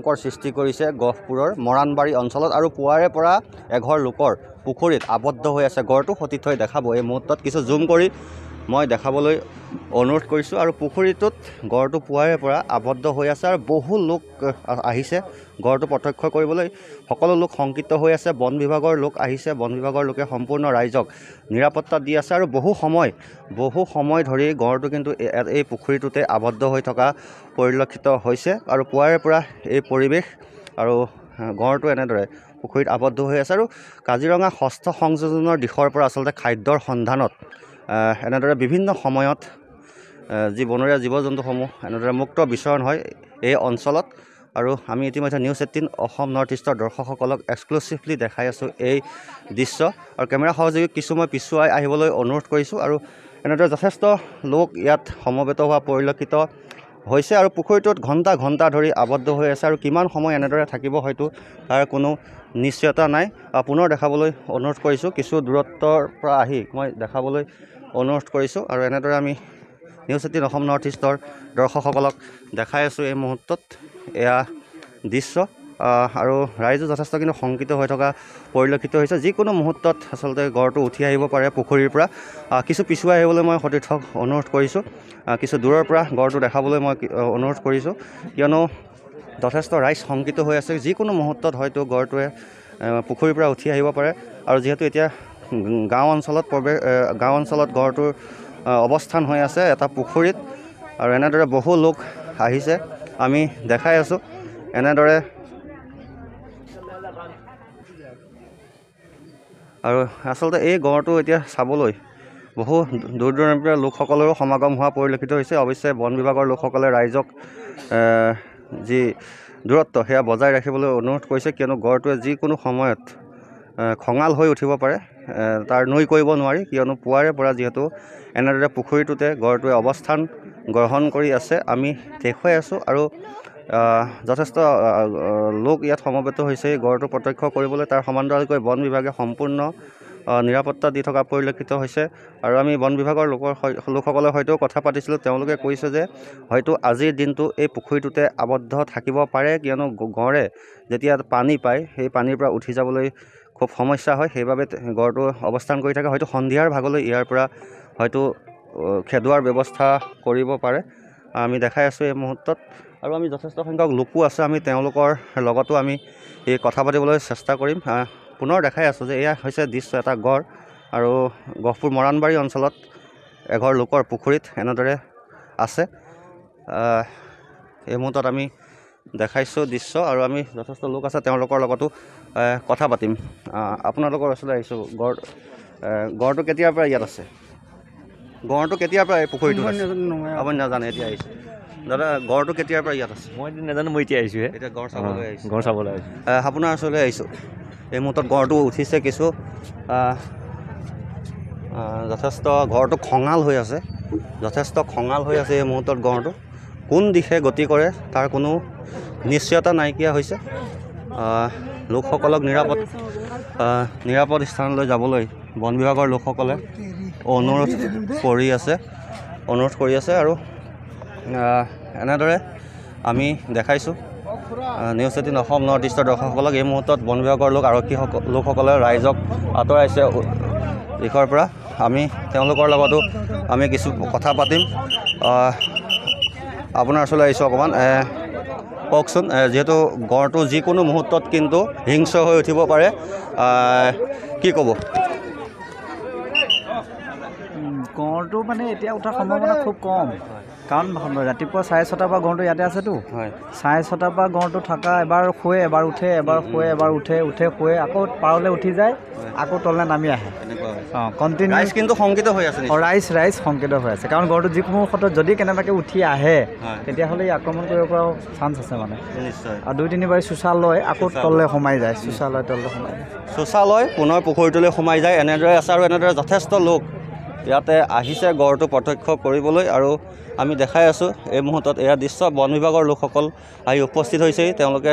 সংকৰ সৃষ্টি কৰিছে গহপুৰৰ মৰাণবাৰী অঞ্চলত আৰু পুৱাৰে পৰা এঘৰ লোকৰ পুখুৰীত আবদ্ধ হৈ আছে গড়টো সতীত থৈ দেখাব এই মুহূৰ্তত কিছু জুম কৰি মই দেখাবলৈ অনুৰোধ কৰিছোঁ আৰু পুখুৰীটোত গড়টো পুৱাৰে পৰা আবদ্ধ হৈ আছে আৰু বহু লোক আহিছে গড়টো প্ৰত্যক্ষ কৰিবলৈ সকলো লোক শংকিত হৈ আছে বন বিভাগৰ লোক আহিছে বন বিভাগৰ লোকে সম্পূৰ্ণ ৰাইজক নিৰাপত্তা দি আছে আৰু বহু সময় বহু সময় ধৰি গড়টো কিন্তু এই পুখুৰীটোতে আবদ্ধ হৈ থকা পৰিলক্ষিত হৈছে আৰু পুৱাৰে পৰা এই পৰিৱেশ আৰু গড়টো এনেদৰে পুখুৰীত আবদ্ধ হৈ আছে আৰু কাজিৰঙা ষষ্ঠ সংযোজনৰ দিশৰ পৰা আচলতে খাদ্যৰ সন্ধানত এনেদৰে বিভিন্ন সময়ত যি বনৰীয়া জীৱ জন্তুসমূহ এনেদৰে মুক্ত বিচৰণ হয় এই অঞ্চলত আৰু আমি ইতিমধ্যে নিউজ এইটিন অসম নৰ্থ ইষ্টৰ দৰ্শকসকলক এক্সক্লুচিভলি দেখাই আছোঁ এই দৃশ্য আৰু কেমেৰা সহযোগী কিছু মই পিছুৱাই আহিবলৈ অনুৰোধ কৰিছোঁ আৰু এনেদৰে যথেষ্ট লোক ইয়াত সমবেত হোৱা পৰিলক্ষিত হৈছে আৰু পুখুৰীটোত ঘণ্টা ঘণ্টা ধৰি আবদ্ধ হৈ আছে আৰু কিমান সময় এনেদৰে থাকিব হয়তো তাৰ কোনো নিশ্চয়তা নাই পুনৰ দেখাবলৈ অনুৰোধ কৰিছোঁ কিছু দূৰত্বৰ পৰা আহি মই দেখাবলৈ অনুৰোধ কৰিছোঁ আৰু এনেদৰে আমি নিউজ এইটিন অসম নৰ্থ ইষ্টৰ দৰ্শকসকলক দেখাই আছোঁ এই মুহূৰ্তত এয়া দৃশ্য আৰু ৰাইজো যথেষ্ট কিন্তু শংকিত হৈ থকা পৰিলক্ষিত হৈছে যিকোনো মুহূৰ্তত আচলতে গড়টো উঠি আহিব পাৰে পুখুৰীৰ পৰা কিছু পিছুৱাই আহিবলৈ মই সতীৰ্থক অনুৰোধ কৰিছোঁ কিছু দূৰৰ পৰা গড়টো দেখাবলৈ মই অনুৰোধ কৰিছোঁ কিয়নো যথেষ্ট ৰাইজ শংকিত হৈ আছে যিকোনো মুহূৰ্তত হয়তো গড়টোৱে পুখুৰীৰ পৰা উঠি আহিব পাৰে আৰু যিহেতু এতিয়া গাঁও অঞ্চলত প্ৰৱেশ গাঁও অঞ্চলত ঘৰটোৰ অৱস্থান হৈ আছে এটা পুখুৰীত আৰু এনেদৰে বহু লোক আহিছে আমি দেখাই আছোঁ এনেদৰে আৰু আচলতে এই গঁড়টো এতিয়া চাবলৈ বহু দূৰ দূৰণিৰ লোকসকলৰো সমাগম হোৱা পৰিলক্ষিত হৈছে অৱশ্যে বন বিভাগৰ লোকসকলে ৰাইজক যি দূৰত্ব সেয়া বজাই ৰাখিবলৈ অনুৰোধ কৰিছে কিয়নো গঁড়টোৱে যিকোনো সময়ত খঙাল হৈ উঠিব পাৰে তাৰ নৈ কৰিব নোৱাৰি কিয়নো পুৱাৰে পৰা যিহেতু এনেদৰে পুখুৰীটোতে গড়টোৱে অৱস্থান গ্ৰহণ কৰি আছে আমি দেখুৱাই আছোঁ আৰু যথেষ্ট লোক ইয়াত সমবেত হৈছে এই গড়টো প্ৰত্যক্ষ কৰিবলৈ তাৰ সমান্তৰালকৈ বন বিভাগে সম্পূৰ্ণ নিৰাপত্তা দি থকা পৰিলক্ষিত হৈছে আৰু আমি বন বিভাগৰ লোকৰ লোকসকলৰ সৈতেও কথা পাতিছিলোঁ তেওঁলোকে কৈছে যে হয়তো আজিৰ দিনটো এই পুখুৰীটোতে আবদ্ধ থাকিব পাৰে কিয়নো গঁড়ে যেতিয়া পানী পায় সেই পানীৰ পৰা উঠি যাবলৈ খুব সমস্যা হয় সেইবাবে গড়টো অৱস্থান কৰি থাকে হয়তো সন্ধিয়াৰ ভাগলৈ ইয়াৰ পৰা হয়তো খেদোৱাৰ ব্যৱস্থা কৰিব পাৰে আমি দেখাই আছোঁ এই মুহূৰ্তত আৰু আমি যথেষ্ট সংখ্যক লোকো আছে আমি তেওঁলোকৰ লগতো আমি এই কথা পাতিবলৈ চেষ্টা কৰিম পুনৰ দেখাই আছোঁ যে এয়া হৈছে দৃশ্য এটা গড় আৰু গহপুৰ মৰাণবাৰী অঞ্চলত এঘৰ লোকৰ পুখুৰীত এনেদৰে আছে এই মুহূৰ্তত আমি দেখাইছোঁ দৃশ্য আৰু আমি যথেষ্ট লোক আছে তেওঁলোকৰ লগতো কথা পাতিম আপোনালোকৰ ওচৰলৈ আহিছোঁ গড় গড়টো কেতিয়াৰ পৰা ইয়াত আছে গড়টো কেতিয়াৰ পৰা পুখুৰীটো আপুনি নাজানে এতিয়া আহিছে দাদা গড়টো কেতিয়াৰ পৰা ইয়াত আছে মই নাজানো মই এতিয়া আহিছোঁহে এতিয়া গড় চাবলৈ আহিছোঁ গড় চাবলৈ আহিছোঁ আপোনাৰ ওচৰলৈ আহিছোঁ এই মুহূৰ্তত গড়টো উঠিছে কিছু যথেষ্ট গড়টো খঙাল হৈ আছে যথেষ্ট খঙাল হৈ আছে এই মুহূৰ্তত গড়টো কোন দিশে গতি কৰে তাৰ কোনো নিশ্চয়তা নাইকিয়া হৈছে লোকসকলক নিৰাপদ নিৰাপদ স্থানলৈ যাবলৈ বন বিভাগৰ লোকসকলে অনুৰোধ কৰি আছে অনুৰোধ কৰি আছে আৰু এনেদৰে আমি দেখাইছোঁ নিউজ এইটিন অসম নৰ্থ ইষ্টৰ দৰ্শকসকলক এই মুহূৰ্তত বন বিভাগৰ লোক আৰক্ষীসকল লোকসকলে ৰাইজক আঁতৰাইছে দিশৰ পৰা আমি তেওঁলোকৰ লগতো আমি কিছু কথা পাতিম আপোনাৰ ওচৰলৈ আহিছোঁ অকণমান কওকচোন যিহেতু গড়টো যিকোনো মুহূৰ্তত কিন্তু হিংস্ৰ হৈ উঠিব পাৰে কি ক'ব ঘৰটো মানে এতিয়া উঠাৰ সম্ভাৱনা খুব কম কাৰণ ৰাতিপুৱা চাৰে ছটাৰ পৰা ঘৰটো ইয়াতে আছেতো চাৰে ছটাৰ পৰা ঘৰটো থকা এবাৰ শুৱে এবাৰ উঠে এবাৰ শুৱে এবাৰ উঠে উঠে শুৱে আকৌ পাৰলৈ উঠি যায় আকৌ তললৈ নামি আহে ৰাইচ ৰাইচ সংকেত হৈ আছে কাৰণ ঘৰটো যিকোনো ক্ষেত্ৰত যদি কেনেবাকৈ উঠি আহে তেতিয়াহ'লে ই আক্ৰমণ কৰিব পৰা চান্স আছে মানে আৰু দুই তিনিবাৰ চোচা লয় আকৌ তললৈ সোমাই যায় চোচা লয় তললৈ সোমাই যায় চোচা লয় পুনৰ পুখুৰীটোলৈ সোমাই যায় এনেদৰে আছে আৰু এনেদৰে যথেষ্ট লোক ইয়াতে আহিছে গড়টো প্ৰত্যক্ষ কৰিবলৈ আৰু আমি দেখাই আছোঁ এই মুহূৰ্তত এয়া দৃশ্য বন বিভাগৰ লোকসকল আহি উপস্থিত হৈছে তেওঁলোকে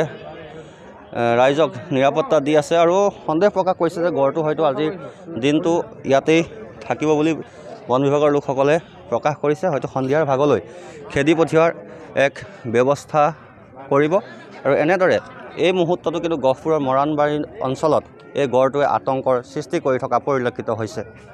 ৰাইজক নিৰাপত্তা দি আছে আৰু সন্দেহ প্ৰকাশ কৰিছে যে গড়টো হয়তো আজিৰ দিনটো ইয়াতেই থাকিব বুলি বন বিভাগৰ লোকসকলে প্ৰকাশ কৰিছে হয়তো সন্ধিয়াৰ ভাগলৈ খেদি পঠিওৱাৰ এক ব্যৱস্থা কৰিব আৰু এনেদৰে এই মুহূৰ্ততো কিন্তু গহপুৰৰ মৰাণবাৰী অঞ্চলত এই গড়টোৱে আতংকৰ সৃষ্টি কৰি থকা পৰিলক্ষিত হৈছে